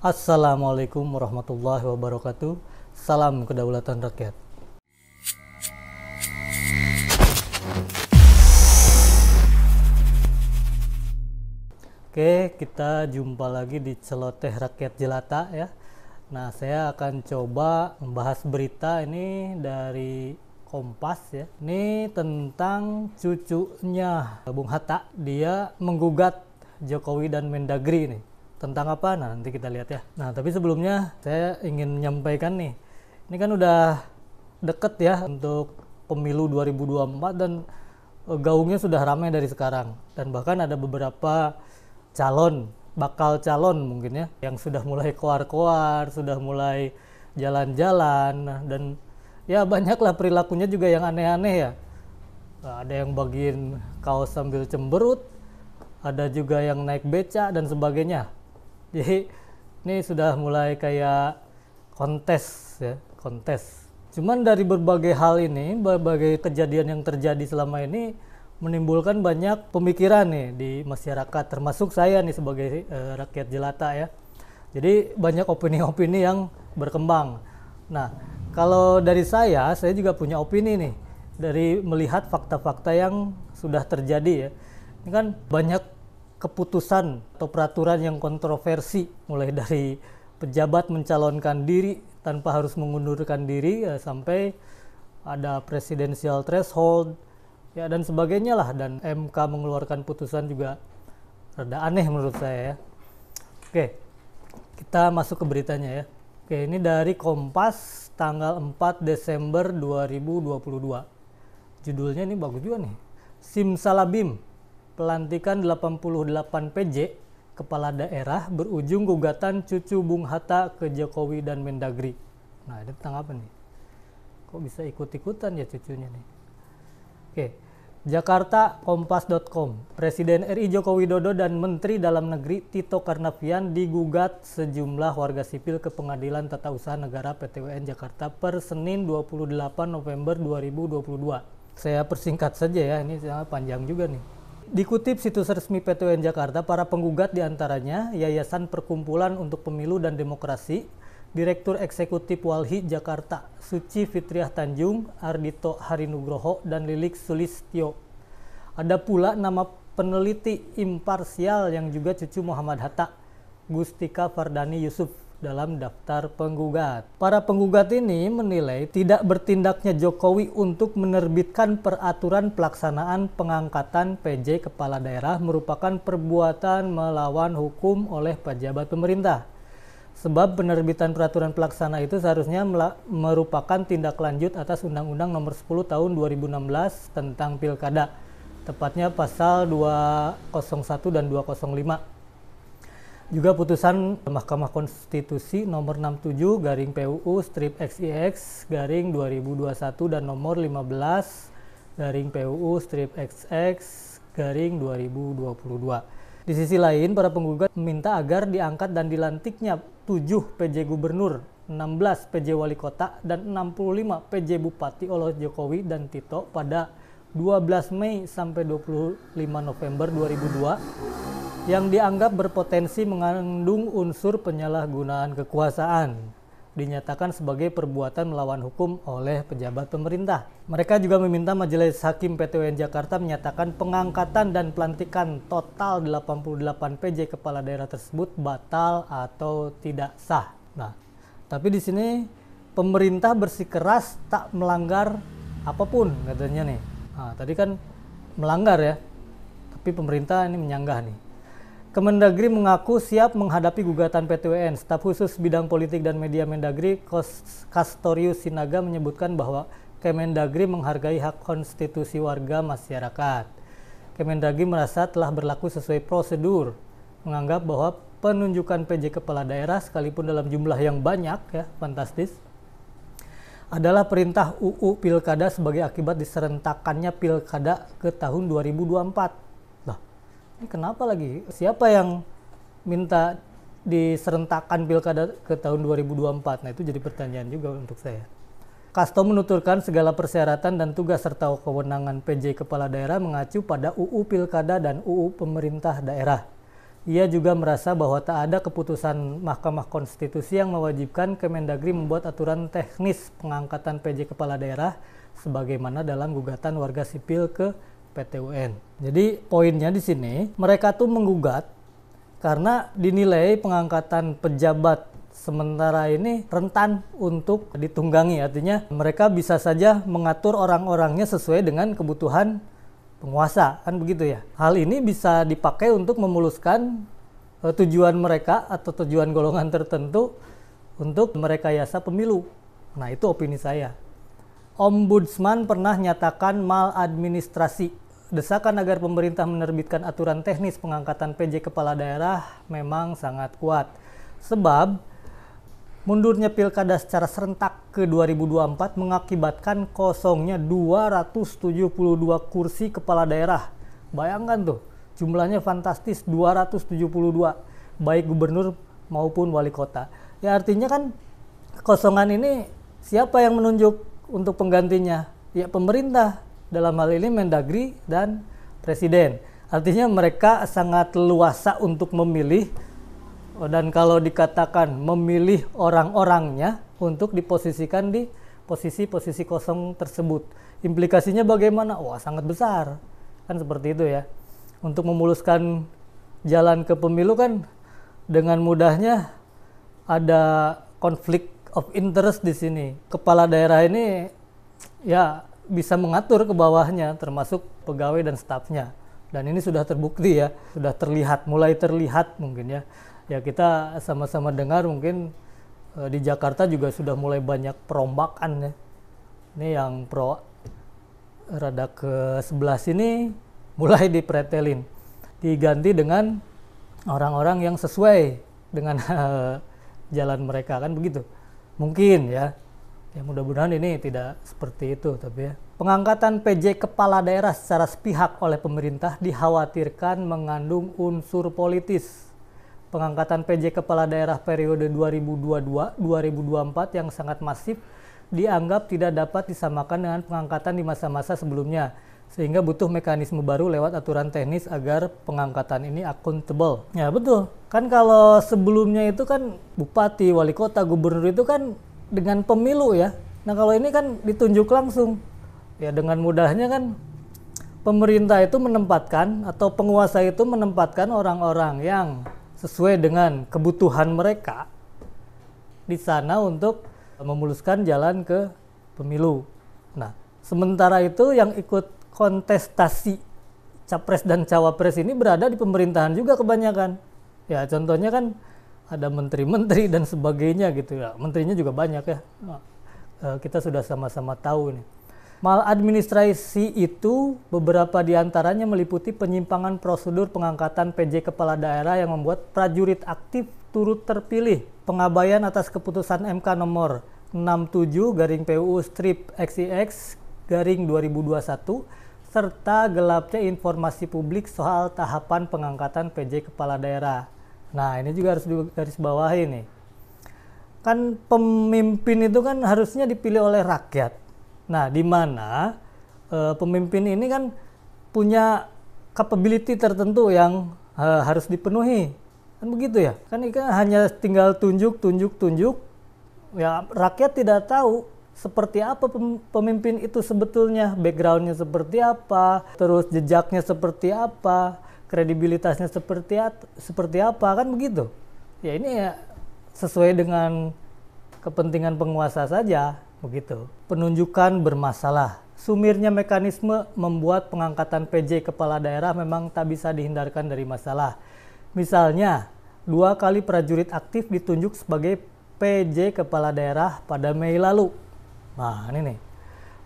Assalamualaikum warahmatullahi wabarakatuh. Salam kedaulatan rakyat. Oke, kita jumpa lagi di Celoteh Rakyat Jelata ya. Nah, saya akan coba membahas berita ini dari Kompas ya. Ini tentang cucunya Bung Hatta, dia menggugat Jokowi dan Mendagri nih tentang apa nah nanti kita lihat ya nah tapi sebelumnya saya ingin menyampaikan nih ini kan udah deket ya untuk pemilu 2024 dan e, gaungnya sudah ramai dari sekarang dan bahkan ada beberapa calon bakal calon mungkin ya yang sudah mulai keluar-keluar sudah mulai jalan-jalan dan ya banyaklah perilakunya juga yang aneh-aneh ya ada yang bagiin kaos sambil cemberut ada juga yang naik beca dan sebagainya jadi ini sudah mulai kayak kontes ya kontes cuman dari berbagai hal ini berbagai kejadian yang terjadi selama ini menimbulkan banyak pemikiran nih di masyarakat termasuk saya nih sebagai e, rakyat jelata ya jadi banyak opini-opini yang berkembang nah kalau dari saya saya juga punya opini nih dari melihat fakta-fakta yang sudah terjadi ya ini kan banyak keputusan atau peraturan yang kontroversi mulai dari pejabat mencalonkan diri tanpa harus mengundurkan diri ya, sampai ada presidensial threshold ya dan sebagainya lah dan MK mengeluarkan putusan juga rada aneh menurut saya ya. Oke. Kita masuk ke beritanya ya. Oke, ini dari Kompas tanggal 4 Desember 2022. Judulnya ini bagus juga nih. Simsalabim Pelantikan 88 PJ kepala daerah berujung gugatan cucu Bung Hatta ke Jokowi dan Mendagri. Nah, ini tentang apa nih? Kok bisa ikut-ikutan ya cucunya nih? Oke. Jakarta Kompas.com Presiden RI Joko Widodo dan Menteri Dalam Negeri Tito Karnavian digugat sejumlah warga sipil ke Pengadilan Tata Usaha Negara PTWN Jakarta per Senin 28 November 2022. Saya persingkat saja ya, ini sangat panjang juga nih. Dikutip situs resmi PT UN Jakarta, para penggugat diantaranya Yayasan Perkumpulan untuk Pemilu dan Demokrasi, Direktur Eksekutif Walhi Jakarta, Suci Fitriah Tanjung, Ardito Harinugroho, dan Lilik Sulistio. Ada pula nama peneliti imparsial yang juga cucu Muhammad Hatta, Gustika Fardani Yusuf dalam daftar penggugat. Para penggugat ini menilai tidak bertindaknya Jokowi untuk menerbitkan peraturan pelaksanaan pengangkatan PJ kepala daerah merupakan perbuatan melawan hukum oleh pejabat pemerintah. Sebab penerbitan peraturan pelaksana itu seharusnya merupakan tindak lanjut atas Undang-Undang Nomor 10 Tahun 2016 tentang Pilkada, tepatnya pasal 201 dan 205 juga putusan Mahkamah Konstitusi nomor 67 garing PUU strip XIX garing 2021 dan nomor 15 garing PUU strip XX garing 2022. Di sisi lain, para penggugat meminta agar diangkat dan dilantiknya 7 PJ Gubernur, 16 PJ Wali Kota, dan 65 PJ Bupati oleh Jokowi dan Tito pada 12 Mei sampai 25 November 2002 yang dianggap berpotensi mengandung unsur penyalahgunaan kekuasaan dinyatakan sebagai perbuatan melawan hukum oleh pejabat pemerintah. Mereka juga meminta Majelis Hakim PTWN Jakarta menyatakan pengangkatan dan pelantikan total 88 PJ kepala daerah tersebut batal atau tidak sah. Nah, tapi di sini pemerintah bersikeras tak melanggar apapun katanya nih. Nah, tadi kan melanggar ya, tapi pemerintah ini menyanggah nih. Kemendagri mengaku siap menghadapi gugatan PTWN. Staf khusus bidang politik dan media Mendagri, Kastorius Sinaga menyebutkan bahwa Kemendagri menghargai hak konstitusi warga masyarakat. Kemendagri merasa telah berlaku sesuai prosedur, menganggap bahwa penunjukan PJ kepala daerah sekalipun dalam jumlah yang banyak ya, fantastis adalah perintah UU Pilkada sebagai akibat diserentakannya Pilkada ke tahun 2024 ini kenapa lagi? Siapa yang minta diserentakkan pilkada ke tahun 2024? Nah itu jadi pertanyaan juga untuk saya. Kasto menuturkan segala persyaratan dan tugas serta kewenangan PJ Kepala Daerah mengacu pada UU Pilkada dan UU Pemerintah Daerah. Ia juga merasa bahwa tak ada keputusan Mahkamah Konstitusi yang mewajibkan Kemendagri membuat aturan teknis pengangkatan PJ Kepala Daerah sebagaimana dalam gugatan warga sipil ke PTUN. Jadi poinnya di sini mereka tuh menggugat karena dinilai pengangkatan pejabat sementara ini rentan untuk ditunggangi artinya mereka bisa saja mengatur orang-orangnya sesuai dengan kebutuhan penguasa kan begitu ya. Hal ini bisa dipakai untuk memuluskan e, tujuan mereka atau tujuan golongan tertentu untuk mereka merekayasa pemilu. Nah, itu opini saya. Ombudsman pernah nyatakan maladministrasi desakan agar pemerintah menerbitkan aturan teknis pengangkatan PJ kepala daerah memang sangat kuat. Sebab mundurnya pilkada secara serentak ke 2024 mengakibatkan kosongnya 272 kursi kepala daerah. Bayangkan tuh, jumlahnya fantastis 272 baik gubernur maupun wali kota. Ya artinya kan kosongan ini siapa yang menunjuk untuk penggantinya? Ya pemerintah dalam hal ini Mendagri dan Presiden. Artinya mereka sangat leluasa untuk memilih oh, dan kalau dikatakan memilih orang-orangnya untuk diposisikan di posisi-posisi kosong tersebut. Implikasinya bagaimana? Wah, sangat besar. Kan seperti itu ya. Untuk memuluskan jalan ke pemilu kan dengan mudahnya ada konflik of interest di sini. Kepala daerah ini ya bisa mengatur ke bawahnya termasuk pegawai dan stafnya dan ini sudah terbukti ya sudah terlihat mulai terlihat mungkin ya ya kita sama-sama dengar mungkin e, di Jakarta juga sudah mulai banyak perombakan ya ini yang pro rada ke sebelah sini mulai dipretelin diganti dengan orang-orang yang sesuai dengan eh, jalan mereka kan begitu mungkin ya Ya mudah-mudahan ini tidak seperti itu tapi ya. Pengangkatan PJ kepala daerah secara sepihak oleh pemerintah dikhawatirkan mengandung unsur politis. Pengangkatan PJ kepala daerah periode 2022-2024 yang sangat masif dianggap tidak dapat disamakan dengan pengangkatan di masa-masa sebelumnya sehingga butuh mekanisme baru lewat aturan teknis agar pengangkatan ini akuntabel Ya betul. Kan kalau sebelumnya itu kan bupati, wali kota, gubernur itu kan dengan pemilu ya. Nah kalau ini kan ditunjuk langsung, ya dengan mudahnya kan pemerintah itu menempatkan atau penguasa itu menempatkan orang-orang yang sesuai dengan kebutuhan mereka di sana untuk memuluskan jalan ke pemilu. Nah, sementara itu yang ikut kontestasi capres dan cawapres ini berada di pemerintahan juga kebanyakan. Ya, contohnya kan ada menteri-menteri dan sebagainya gitu ya. Menterinya juga banyak ya. Eh, kita sudah sama-sama tahu ini. Maladministrasi itu beberapa diantaranya meliputi penyimpangan prosedur pengangkatan PJ kepala daerah yang membuat prajurit aktif turut terpilih. Pengabaian atas keputusan MK nomor 67 garing PUU strip XIX garing 2021 serta gelapnya informasi publik soal tahapan pengangkatan PJ kepala daerah. Nah, ini juga harus garis bawah ini. Kan pemimpin itu kan harusnya dipilih oleh rakyat. Nah, di mana e, pemimpin ini kan punya capability tertentu yang e, harus dipenuhi. Kan begitu ya? Kan ini kan hanya tinggal tunjuk, tunjuk, tunjuk. Ya, rakyat tidak tahu seperti apa pemimpin itu sebetulnya, backgroundnya seperti apa, terus jejaknya seperti apa kredibilitasnya seperti seperti apa kan begitu ya ini ya sesuai dengan kepentingan penguasa saja begitu penunjukan bermasalah sumirnya mekanisme membuat pengangkatan PJ kepala daerah memang tak bisa dihindarkan dari masalah misalnya dua kali prajurit aktif ditunjuk sebagai PJ kepala daerah pada Mei lalu nah ini nih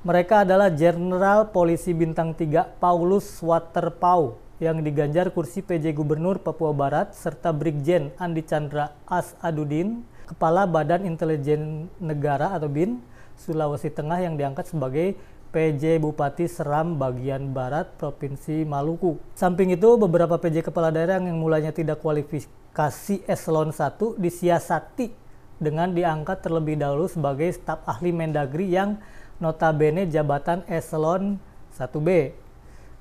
mereka adalah Jenderal Polisi Bintang 3 Paulus Waterpau yang diganjar kursi PJ Gubernur Papua Barat serta Brigjen Andi Chandra As Adudin, Kepala Badan Intelijen Negara atau BIN Sulawesi Tengah yang diangkat sebagai PJ Bupati Seram bagian barat Provinsi Maluku. Samping itu beberapa PJ kepala daerah yang mulanya tidak kualifikasi eselon 1 disiasati dengan diangkat terlebih dahulu sebagai staf ahli Mendagri yang notabene jabatan eselon 1B.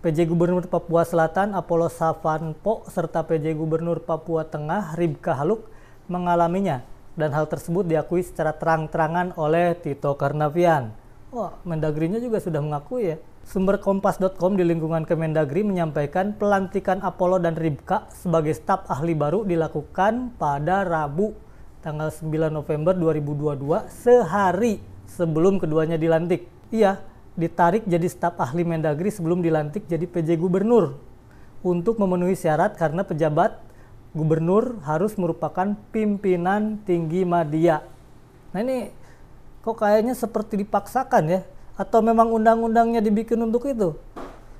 PJ Gubernur Papua Selatan Apollo Savanpo serta PJ Gubernur Papua Tengah Ribka Haluk mengalaminya dan hal tersebut diakui secara terang-terangan oleh Tito Karnavian. Wah, Mendagrinya juga sudah mengakui ya. Sumber Kompas.com di lingkungan Kemendagri menyampaikan pelantikan Apollo dan Ribka sebagai staf ahli baru dilakukan pada Rabu tanggal 9 November 2022 sehari sebelum keduanya dilantik. Iya, ditarik jadi staf ahli Mendagri sebelum dilantik jadi PJ Gubernur untuk memenuhi syarat karena pejabat gubernur harus merupakan pimpinan tinggi media. Nah ini kok kayaknya seperti dipaksakan ya atau memang undang-undangnya dibikin untuk itu?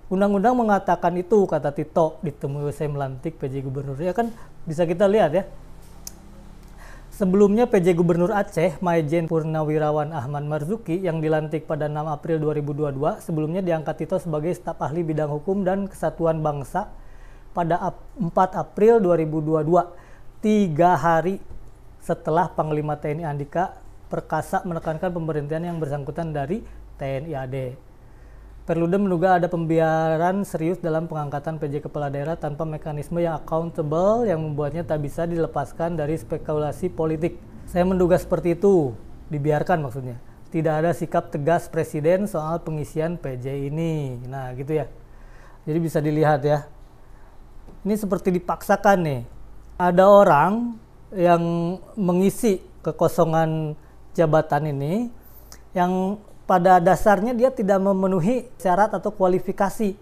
Undang-undang mengatakan itu kata Tito ditemui saya melantik PJ Gubernur ya kan bisa kita lihat ya Sebelumnya PJ Gubernur Aceh, Mayjen Purnawirawan Ahmad Marzuki yang dilantik pada 6 April 2022, sebelumnya diangkat Tito sebagai staf ahli bidang hukum dan kesatuan bangsa pada 4 April 2022, tiga hari setelah Panglima TNI Andika Perkasa menekankan pemberhentian yang bersangkutan dari TNI AD. Perludem menduga ada pembiaran serius dalam pengangkatan PJ Kepala Daerah tanpa mekanisme yang accountable yang membuatnya tak bisa dilepaskan dari spekulasi politik. Saya menduga seperti itu, dibiarkan maksudnya. Tidak ada sikap tegas Presiden soal pengisian PJ ini. Nah gitu ya. Jadi bisa dilihat ya. Ini seperti dipaksakan nih. Ada orang yang mengisi kekosongan jabatan ini yang pada dasarnya dia tidak memenuhi syarat atau kualifikasi,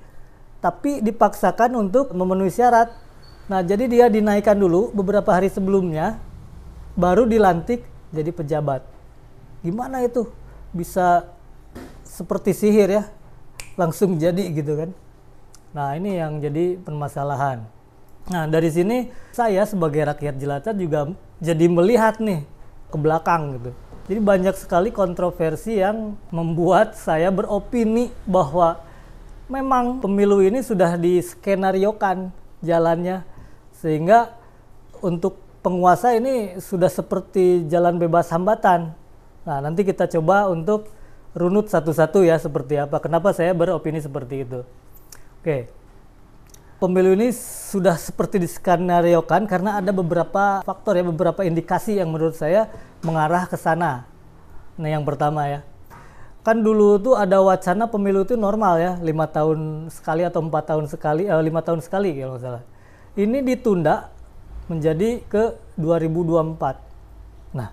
tapi dipaksakan untuk memenuhi syarat. Nah, jadi dia dinaikkan dulu beberapa hari sebelumnya, baru dilantik jadi pejabat. Gimana itu? Bisa seperti sihir ya, langsung jadi gitu kan. Nah, ini yang jadi permasalahan. Nah, dari sini saya sebagai rakyat jelata juga jadi melihat nih ke belakang gitu. Jadi banyak sekali kontroversi yang membuat saya beropini bahwa memang pemilu ini sudah diskenariokan jalannya sehingga untuk penguasa ini sudah seperti jalan bebas hambatan. Nah, nanti kita coba untuk runut satu-satu ya seperti apa. Kenapa saya beropini seperti itu? Oke pemilu ini sudah seperti diskenariokan karena ada beberapa faktor ya, beberapa indikasi yang menurut saya mengarah ke sana. Nah, yang pertama ya. Kan dulu tuh ada wacana pemilu itu normal ya, lima tahun sekali atau empat tahun sekali, eh, lima tahun sekali kalau nggak salah. Ini ditunda menjadi ke 2024. Nah,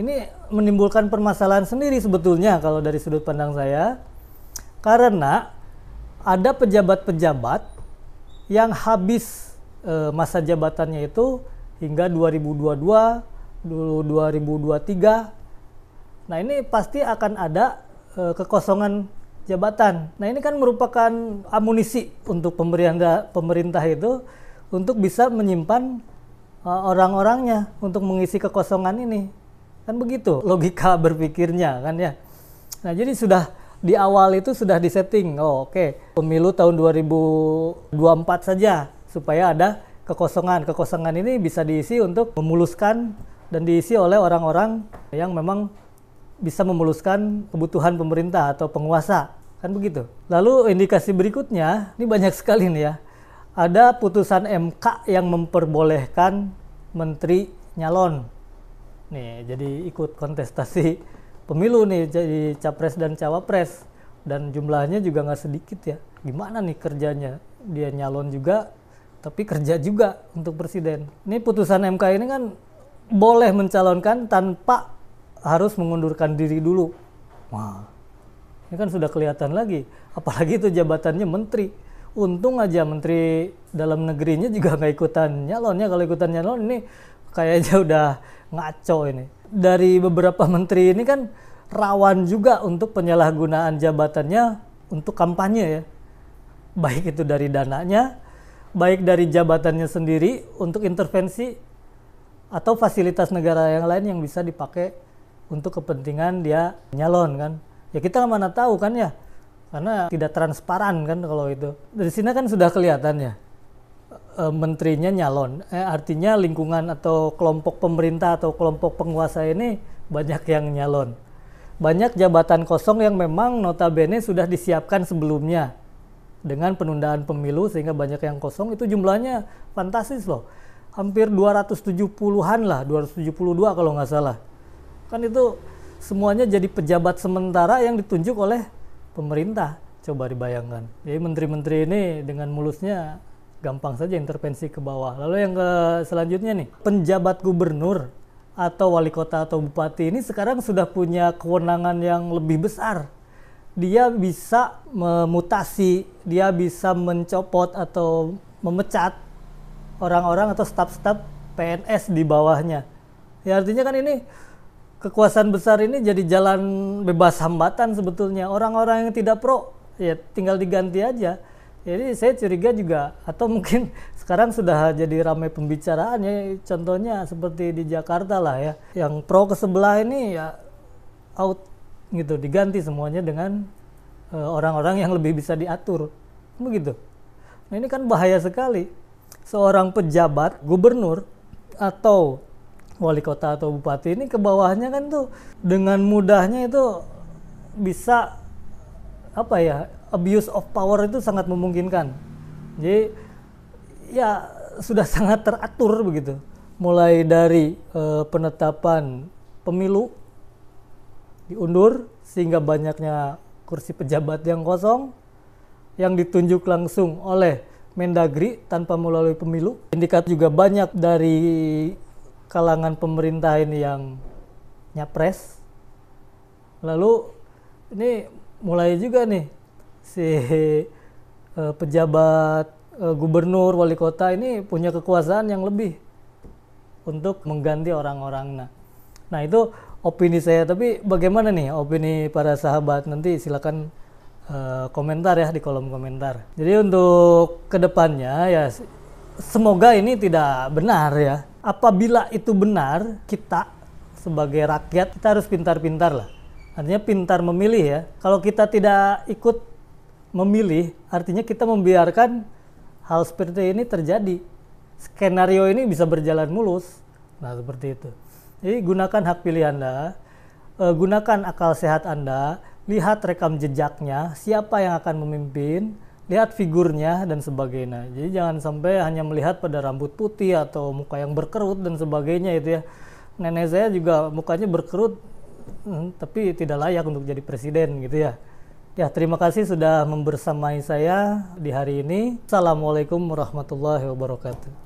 ini menimbulkan permasalahan sendiri sebetulnya kalau dari sudut pandang saya. Karena ada pejabat-pejabat yang habis e, masa jabatannya itu hingga 2022 dulu 2023 nah ini pasti akan ada e, kekosongan jabatan nah ini kan merupakan amunisi untuk pemberian pemerintah itu untuk bisa menyimpan eh, orang-orangnya untuk mengisi kekosongan ini kan begitu logika berpikirnya kan ya nah jadi sudah di awal itu sudah disetting. Oh, oke. Okay. Pemilu tahun 2024 saja supaya ada kekosongan. Kekosongan ini bisa diisi untuk memuluskan dan diisi oleh orang-orang yang memang bisa memuluskan kebutuhan pemerintah atau penguasa. Kan begitu. Lalu indikasi berikutnya, ini banyak sekali nih ya. Ada putusan MK yang memperbolehkan menteri nyalon. Nih, jadi ikut kontestasi pemilu nih jadi capres dan cawapres dan jumlahnya juga nggak sedikit ya gimana nih kerjanya dia nyalon juga tapi kerja juga untuk presiden ini putusan MK ini kan boleh mencalonkan tanpa harus mengundurkan diri dulu wah ini kan sudah kelihatan lagi apalagi itu jabatannya menteri untung aja menteri dalam negerinya juga nggak ikutan nyalonnya kalau ikutan nyalon ini kayaknya udah ngaco ini dari beberapa menteri ini kan rawan juga untuk penyalahgunaan jabatannya untuk kampanye ya. Baik itu dari dananya, baik dari jabatannya sendiri untuk intervensi atau fasilitas negara yang lain yang bisa dipakai untuk kepentingan dia nyalon kan. Ya kita mana tahu kan ya. Karena tidak transparan kan kalau itu. Dari sini kan sudah kelihatan ya e, menterinya nyalon. Eh, artinya lingkungan atau kelompok pemerintah atau kelompok penguasa ini banyak yang nyalon. Banyak jabatan kosong yang memang notabene sudah disiapkan sebelumnya dengan penundaan pemilu sehingga banyak yang kosong itu jumlahnya fantastis loh. Hampir 270-an lah, 272 kalau nggak salah. Kan itu semuanya jadi pejabat sementara yang ditunjuk oleh pemerintah. Coba dibayangkan. Jadi menteri-menteri ini dengan mulusnya gampang saja intervensi ke bawah. Lalu yang ke selanjutnya nih, penjabat gubernur atau wali kota atau bupati ini sekarang sudah punya kewenangan yang lebih besar. Dia bisa memutasi, dia bisa mencopot atau memecat orang-orang atau staf-staf PNS di bawahnya. Ya artinya kan ini kekuasaan besar ini jadi jalan bebas hambatan sebetulnya. Orang-orang yang tidak pro ya tinggal diganti aja jadi saya curiga juga atau mungkin sekarang sudah jadi ramai pembicaraan ya contohnya seperti di Jakarta lah ya yang pro ke sebelah ini ya out gitu diganti semuanya dengan eh, orang-orang uh, yang lebih bisa diatur begitu. Nah ini kan bahaya sekali seorang pejabat gubernur atau wali kota atau bupati ini ke bawahnya kan tuh dengan mudahnya itu bisa apa ya abuse of power itu sangat memungkinkan. Jadi ya sudah sangat teratur begitu. Mulai dari uh, penetapan pemilu diundur sehingga banyaknya kursi pejabat yang kosong yang ditunjuk langsung oleh Mendagri tanpa melalui pemilu. Indikat juga banyak dari kalangan pemerintah ini yang nyapres. Lalu ini mulai juga nih si uh, pejabat uh, gubernur wali kota ini punya kekuasaan yang lebih untuk mengganti orang-orang nah nah itu opini saya tapi bagaimana nih opini para sahabat nanti silakan uh, komentar ya di kolom komentar jadi untuk kedepannya ya semoga ini tidak benar ya apabila itu benar kita sebagai rakyat kita harus pintar-pintar lah artinya pintar memilih ya kalau kita tidak ikut memilih artinya kita membiarkan hal seperti ini terjadi. Skenario ini bisa berjalan mulus. Nah, seperti itu. Jadi gunakan hak pilih Anda, eh, gunakan akal sehat Anda, lihat rekam jejaknya, siapa yang akan memimpin, lihat figurnya dan sebagainya. Jadi jangan sampai hanya melihat pada rambut putih atau muka yang berkerut dan sebagainya itu ya. Nenek saya juga mukanya berkerut hmm, tapi tidak layak untuk jadi presiden gitu ya. Ya, terima kasih sudah membersamai saya di hari ini. Assalamualaikum warahmatullahi wabarakatuh.